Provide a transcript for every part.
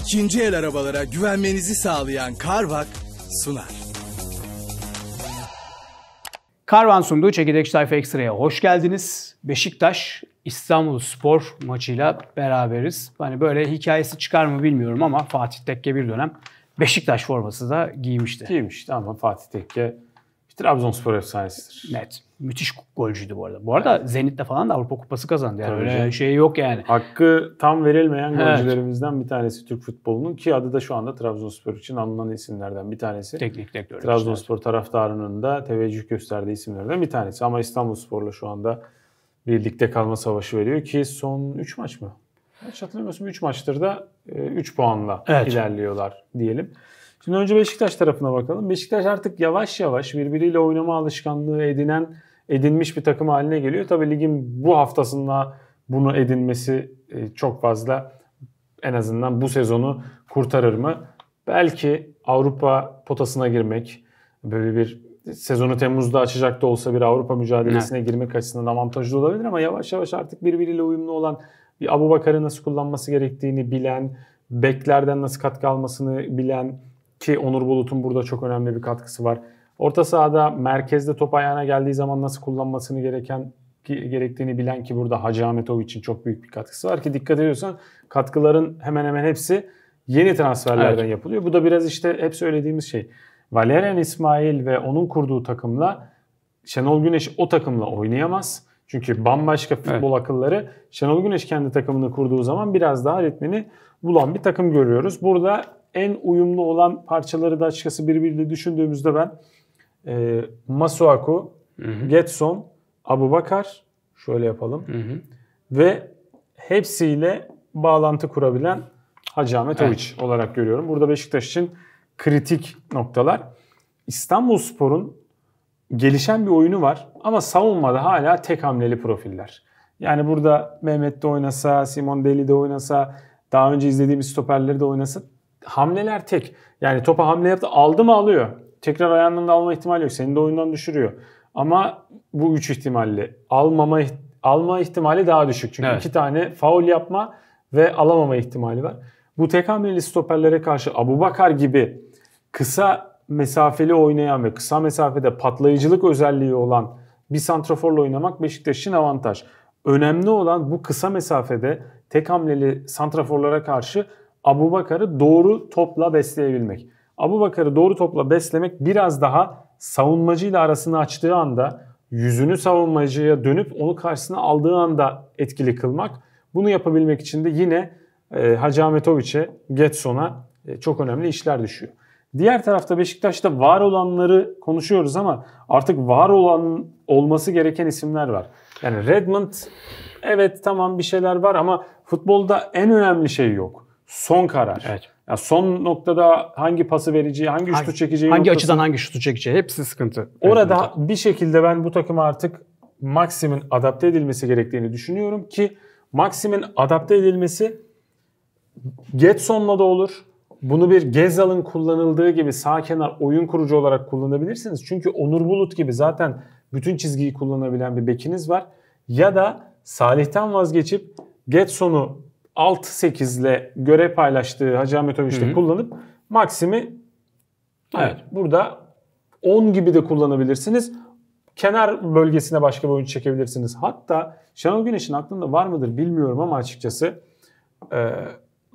ikinci el arabalara güvenmenizi sağlayan Carvak sunar. Karvan sunduğu Çekirdek Sayfa Ekstra'ya hoş geldiniz. Beşiktaş İstanbul Spor maçıyla beraberiz. Hani böyle hikayesi çıkar mı bilmiyorum ama Fatih Tekke bir dönem Beşiktaş forması da giymişti. Giymişti ama Fatih Tekke Trabzonspor efsanesidir. Net. Müthiş golcüydü bu arada. Bu arada evet. Zenit'te falan da Avrupa Kupası kazandı. Yani öyle şey yok yani. Hakkı tam verilmeyen evet. golcülerimizden bir tanesi Türk futbolunun ki adı da şu anda Trabzonspor için anılan isimlerden bir tanesi. Teknik direktör. Trabzonspor işte. taraftarının da teveccüh gösterdiği isimlerden bir tanesi. Ama İstanbulspor'la şu anda birlikte kalma savaşı veriyor ki son 3 maç mı? Hiç hatırlamıyorsun 3 maçtır da 3 e, puanla evet. ilerliyorlar diyelim. Şimdi önce Beşiktaş tarafına bakalım. Beşiktaş artık yavaş yavaş birbiriyle oynama alışkanlığı edinen edinmiş bir takım haline geliyor. Tabii ligin bu haftasında bunu edinmesi e, çok fazla en azından bu sezonu kurtarır mı? Belki Avrupa potasına girmek böyle bir sezonu Temmuz'da açacak da olsa bir Avrupa mücadelesine evet. girmek açısından avantajlı olabilir ama yavaş yavaş artık birbiriyle uyumlu olan bir Abu Bakar'ı nasıl kullanması gerektiğini bilen, beklerden nasıl katkı almasını bilen, ki Onur Bulut'un burada çok önemli bir katkısı var. Orta sahada merkezde top ayağına geldiği zaman nasıl kullanmasını gereken gerektiğini bilen ki burada Hacı Ahmetov için çok büyük bir katkısı var ki dikkat ediyorsan katkıların hemen hemen hepsi yeni transferlerden evet. yapılıyor. Bu da biraz işte hep söylediğimiz şey. Valerian İsmail ve onun kurduğu takımla Şenol Güneş o takımla oynayamaz. Çünkü bambaşka futbol evet. akılları. Şenol Güneş kendi takımını kurduğu zaman biraz daha ritmini bulan bir takım görüyoruz. Burada en uyumlu olan parçaları da açıkçası birbiriyle düşündüğümüzde ben e, Masuaku, hı hı. Getson, Abubakar şöyle yapalım hı hı. ve hepsiyle bağlantı kurabilen Hacı Ahmet evet. olarak görüyorum. Burada Beşiktaş için kritik noktalar. İstanbulspor'un gelişen bir oyunu var ama savunmada hala tek hamleli profiller. Yani burada Mehmet de oynasa, Simon Deli de oynasa, daha önce izlediğimiz stoperleri de oynasa hamleler tek. Yani topa hamle yaptı aldı mı alıyor. Tekrar ayağından da alma ihtimali yok. Seni de oyundan düşürüyor. Ama bu üç ihtimalle almama alma ihtimali daha düşük. Çünkü evet. iki tane faul yapma ve alamama ihtimali var. Bu tek hamleli stoperlere karşı Abubakar gibi kısa mesafeli oynayan ve kısa mesafede patlayıcılık özelliği olan bir santraforla oynamak Beşiktaş'ın avantaj. Önemli olan bu kısa mesafede tek hamleli santraforlara karşı Abu Bakar'ı doğru topla besleyebilmek. Abu Bakar'ı doğru topla beslemek biraz daha savunmacı ile arasını açtığı anda yüzünü savunmacıya dönüp onu karşısına aldığı anda etkili kılmak. Bunu yapabilmek için de yine e, Hacı Ahmetoviç'e, Getson'a e, çok önemli işler düşüyor. Diğer tarafta Beşiktaş'ta var olanları konuşuyoruz ama artık var olan olması gereken isimler var. Yani Redmond evet tamam bir şeyler var ama futbolda en önemli şey yok son karar. Evet. Yani son noktada hangi pası vereceği, hangi şutu çekeceği hangi noktası, açıdan hangi şutu çekeceği hepsi sıkıntı. Orada evet, bir şekilde ben bu takıma artık Maxim'in adapte edilmesi gerektiğini düşünüyorum ki Maxim'in adapte edilmesi Getson'la da olur. Bunu bir Gezal'ın kullanıldığı gibi sağ kenar oyun kurucu olarak kullanabilirsiniz. Çünkü Onur Bulut gibi zaten bütün çizgiyi kullanabilen bir bekiniz var. Ya da Salih'ten vazgeçip Getson'u 6-8 ile görev paylaştığı Hacı Ahmet Övüş'te kullanıp maksimi evet. evet burada 10 gibi de kullanabilirsiniz. Kenar bölgesine başka bir oyuncu çekebilirsiniz. Hatta Şenol Güneş'in aklında var mıdır bilmiyorum ama açıkçası e,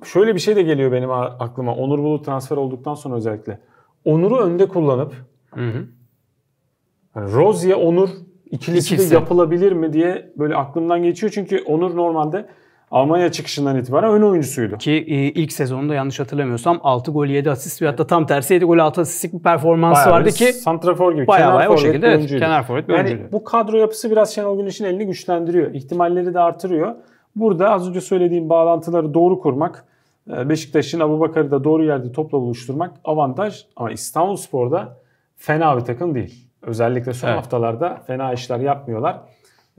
şöyle bir şey de geliyor benim aklıma. Onur Bulut transfer olduktan sonra özellikle. Onur'u önde kullanıp hı hı. Yani Rozier Onur ikilisi, ikilisi de yapılabilir mi diye böyle aklımdan geçiyor. Çünkü Onur normalde Almanya çıkışından itibaren ön oyuncusuydu. Ki e, ilk sezonunda yanlış hatırlamıyorsam 6 gol 7 asist ve hatta tam tersi 7 gol 6 asistlik bir performansı bayağı vardı ki. Santrafor gibi. Bayağı kenar bayağı o şekilde evet, kenar forvet bir yani oyuncuydu. Bu kadro yapısı biraz Şenol Güneş'in elini güçlendiriyor. İhtimalleri de artırıyor. Burada az önce söylediğim bağlantıları doğru kurmak, e, Beşiktaş'ın Abu Bakar'ı da doğru yerde topla buluşturmak avantaj. Ama İstanbul Spor'da fena bir takım değil. Özellikle son evet. haftalarda fena işler yapmıyorlar.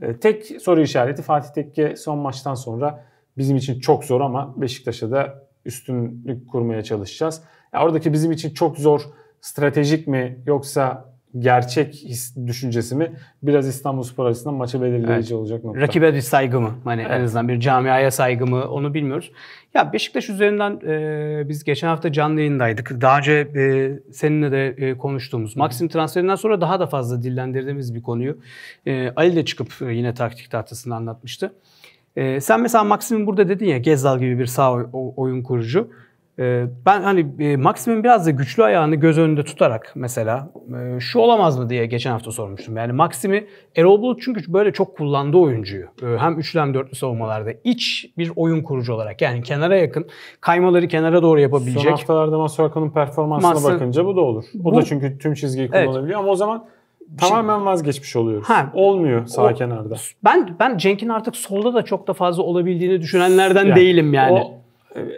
E, tek soru işareti Fatih Tekke son maçtan sonra bizim için çok zor ama Beşiktaş'a da üstünlük kurmaya çalışacağız. Ya oradaki bizim için çok zor stratejik mi yoksa gerçek his, düşüncesi mi biraz İstanbul Spor açısından maçı belirleyici evet. olacak nokta. Rakibe bir saygı mı? Hani evet. en azından bir camiaya saygı mı? Onu bilmiyoruz. Ya Beşiktaş üzerinden e, biz geçen hafta canlı yayındaydık. Daha önce e, seninle de e, konuştuğumuz Maxim transferinden sonra daha da fazla dillendirdiğimiz bir konuyu e, Ali de çıkıp e, yine taktik tahtasında anlatmıştı. E, sen mesela Maxim'in burada dedin ya Gezdal gibi bir sağ oyun kurucu. Ee, ben hani e, Maxim'in biraz da güçlü ayağını göz önünde tutarak mesela e, şu olamaz mı diye geçen hafta sormuştum. Yani Maxim'i Erol Bulut çünkü böyle çok kullandı oyuncuyu. E, hem üçlü hem dörtlü savunmalarda iç bir oyun kurucu olarak yani kenara yakın kaymaları kenara doğru yapabilecek. Son haftalarda Masuaku'nun performansına Mas- bakınca bu da olur. O bu, da çünkü tüm çizgiyi kullanabiliyor evet. ama o zaman tamamen vazgeçmiş oluyoruz. Ha, Olmuyor sağ o, kenarda. Ben ben Cenk'in artık solda da çok da fazla olabildiğini düşünenlerden yani, değilim yani. O,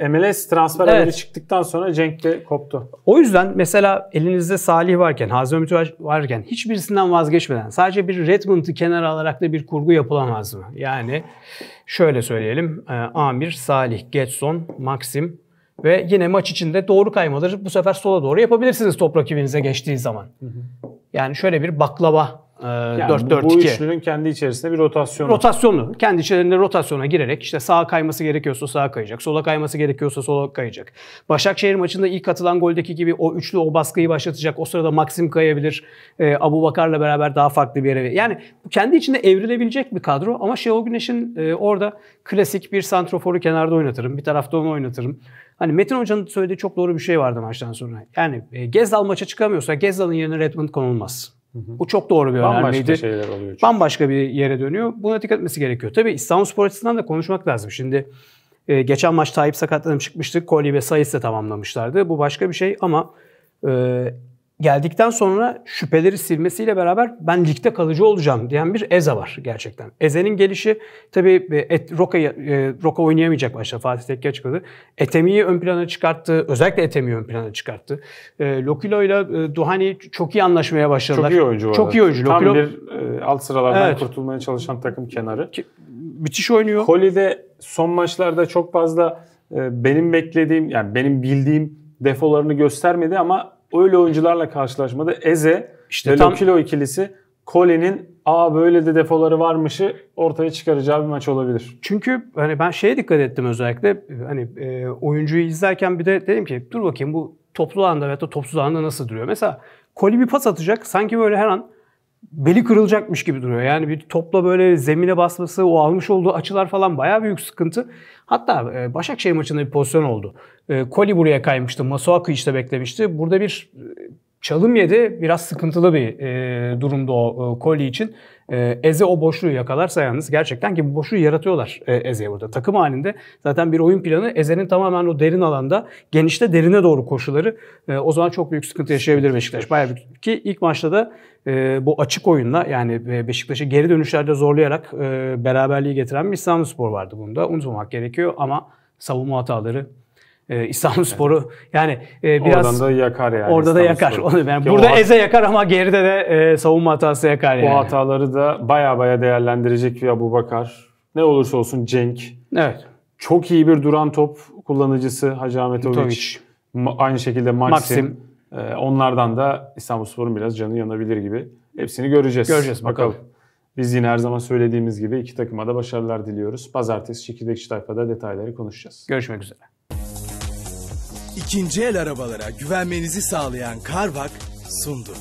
e, MLS transfer evet. haberi çıktıktan sonra Cenk de koptu. O yüzden mesela elinizde Salih varken, Hazım Ümit varken hiçbirisinden vazgeçmeden sadece bir Redmond'u kenara alarak da bir kurgu yapılamaz mı? Yani şöyle söyleyelim. E, Amir, Salih, Getson, Maxim ve yine maç içinde doğru kaymaları bu sefer sola doğru yapabilirsiniz top rakibinize geçtiği zaman. Yani şöyle bir baklava e, yani 4-4-2. Bu üçlünün kendi içerisinde bir rotasyonu. Rotasyonu. Kendi içerisinde rotasyona girerek işte sağa kayması gerekiyorsa sağa kayacak. Sola kayması gerekiyorsa sola kayacak. Başakşehir maçında ilk atılan goldeki gibi o üçlü o baskıyı başlatacak. O sırada Maxim kayabilir. E, Abu Bakar'la beraber daha farklı bir yere. Yani kendi içinde evrilebilecek bir kadro ama Şenol Güneş'in e, orada klasik bir santroforu kenarda oynatırım. Bir tarafta onu oynatırım. Hani Metin Hoca'nın söylediği çok doğru bir şey vardı maçtan sonra. Yani e, Gezdal maça çıkamıyorsa Gezdal'ın yerine Redmond konulmaz. Hı hı. Bu çok doğru bir Bambaşka önermeydi. Bambaşka şeyler oluyor. Çünkü. Bambaşka bir yere dönüyor. Buna dikkat etmesi gerekiyor. Tabii İstanbulspor açısından da konuşmak lazım. Şimdi e, geçen maç Tayyip sakatlanıp çıkmıştı. Kolye ve Sayıs de tamamlamışlardı. Bu başka bir şey ama e, geldikten sonra şüpheleri silmesiyle beraber ben ligde kalıcı olacağım diyen bir Eza var gerçekten. Eze'nin gelişi tabii e, et, Roka, e, Roka oynayamayacak başta Fatih Tekke açıkladı. Etemi'yi ön plana çıkarttı. Özellikle Etemi'yi ön plana çıkarttı. E, Lokilo ile e, Duhani çok iyi anlaşmaya başladılar. Çok iyi oyuncu var. Çok iyi oyuncu. Tam bir e, alt sıralardan evet. kurtulmaya çalışan takım kenarı. müthiş oynuyor. Koli'de son maçlarda çok fazla e, benim beklediğim yani benim bildiğim defolarını göstermedi ama öyle oyuncularla karşılaşmadı. Eze işte ve tam... Lokilo ikilisi Kole'nin aa böyle de defoları varmışı ortaya çıkaracağı bir maç olabilir. Çünkü hani ben şeye dikkat ettim özellikle hani e, oyuncuyu izlerken bir de dedim ki dur bakayım bu toplu anda veya da topsuz anda nasıl duruyor. Mesela Kole bir pas atacak sanki böyle her an beli kırılacakmış gibi duruyor. Yani bir topla böyle zemine basması, o almış olduğu açılar falan bayağı büyük sıkıntı. Hatta e, Başakşehir maçında bir pozisyon oldu. E, Koli buraya kaymıştı. Masuaku işte beklemişti. Burada bir e, çalım yedi biraz sıkıntılı bir e, durumda o e, Koli için. E, Eze o boşluğu yakalarsa yalnız gerçekten ki bu boşluğu yaratıyorlar e, Eze'ye burada. Takım halinde zaten bir oyun planı Eze'nin tamamen o derin alanda genişte derine doğru koşuları e, o zaman çok büyük sıkıntı yaşayabilir Beşiktaş. Bayağı bir, ki ilk maçta da e, bu açık oyunla yani e, Beşiktaş'ı geri dönüşlerde zorlayarak e, beraberliği getiren bir İstanbul Spor vardı bunda. Unutmamak gerekiyor ama savunma hataları ee, İstanbul Sporu yani e, biraz oradan da yakar yani. Orada da yakar. Onu yani burada hat- Eze yakar ama geride de e, savunma hatası yakar yani. O hataları da baya baya değerlendirecek bir Abu Bakar. Ne olursa olsun Cenk. Evet. Çok iyi bir duran top kullanıcısı Hacı Ahmetoviç. Ma- aynı şekilde Maxim. Maxim. Ee, onlardan da İstanbul İstanbulspor'un biraz canı yanabilir gibi. Hepsini göreceğiz. Göreceğiz bakalım. bakalım. Biz yine her zaman söylediğimiz gibi iki takıma da başarılar diliyoruz. Pazartesi Çekirdekçi Tayfa'da detayları konuşacağız. Görüşmek üzere. İkinci el arabalara güvenmenizi sağlayan Carvak sundu.